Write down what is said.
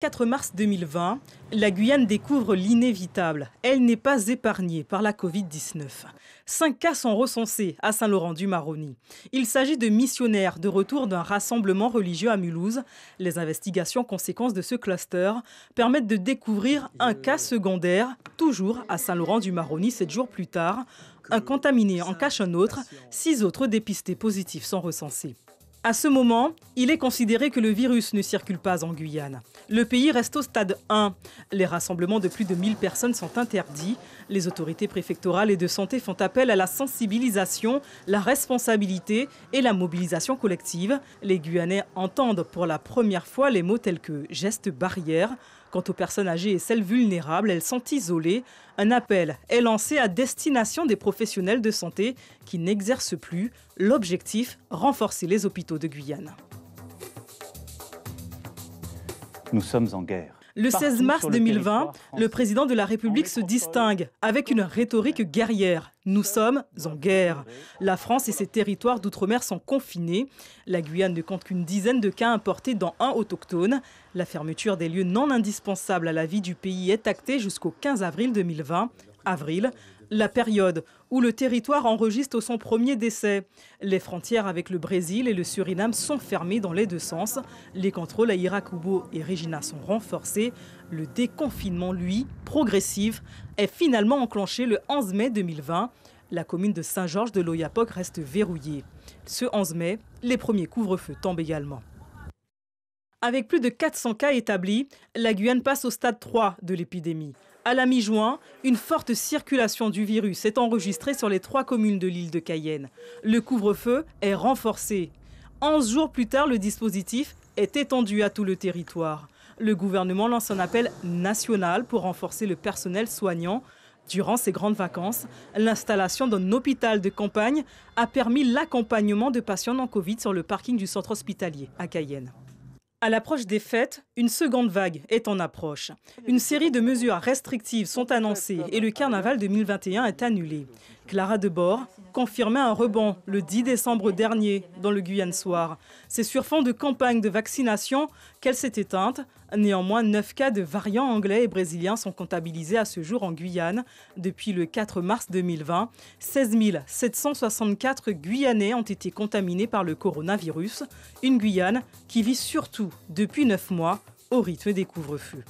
4 mars 2020, la Guyane découvre l'inévitable. Elle n'est pas épargnée par la Covid-19. Cinq cas sont recensés à Saint-Laurent-du-Maroni. Il s'agit de missionnaires de retour d'un rassemblement religieux à Mulhouse. Les investigations conséquences de ce cluster permettent de découvrir un cas secondaire, toujours à Saint-Laurent-du-Maroni, sept jours plus tard. Un contaminé en cache un autre, six autres dépistés positifs sont recensés. À ce moment, il est considéré que le virus ne circule pas en Guyane. Le pays reste au stade 1. Les rassemblements de plus de 1000 personnes sont interdits. Les autorités préfectorales et de santé font appel à la sensibilisation, la responsabilité et la mobilisation collective. Les Guyanais entendent pour la première fois les mots tels que gestes barrières, Quant aux personnes âgées et celles vulnérables, elles sont isolées. Un appel est lancé à destination des professionnels de santé qui n'exercent plus. L'objectif, renforcer les hôpitaux de Guyane. Nous sommes en guerre. Le 16 mars 2020, le président de la République se distingue avec une rhétorique guerrière. Nous sommes en guerre. La France et ses territoires d'outre-mer sont confinés. La Guyane ne compte qu'une dizaine de cas importés dans un autochtone. La fermeture des lieux non indispensables à la vie du pays est actée jusqu'au 15 avril 2020. Avril, la période où le territoire enregistre son premier décès. Les frontières avec le Brésil et le Suriname sont fermées dans les deux sens. Les contrôles à Iracoubo et Regina sont renforcés. Le déconfinement, lui, progressif, est finalement enclenché le 11 mai 2020. La commune de Saint-Georges de l'Oyapoc reste verrouillée. Ce 11 mai, les premiers couvre-feux tombent également. Avec plus de 400 cas établis, la Guyane passe au stade 3 de l'épidémie à la mi-juin, une forte circulation du virus est enregistrée sur les trois communes de l'île de Cayenne. Le couvre-feu est renforcé. 11 jours plus tard, le dispositif est étendu à tout le territoire. Le gouvernement lance un appel national pour renforcer le personnel soignant. Durant ces grandes vacances, l'installation d'un hôpital de campagne a permis l'accompagnement de patients en Covid sur le parking du centre hospitalier à Cayenne. À l'approche des fêtes, une seconde vague est en approche. Une série de mesures restrictives sont annoncées et le carnaval 2021 est annulé. Clara Debord confirmait un rebond le 10 décembre dernier dans le Guyane Soir. C'est sur fond de campagne de vaccination qu'elle s'est éteinte. Néanmoins, 9 cas de variants anglais et brésiliens sont comptabilisés à ce jour en Guyane depuis le 4 mars 2020. 16 764 Guyanais ont été contaminés par le coronavirus, une Guyane qui vit surtout depuis 9 mois au rythme des couvre-feux.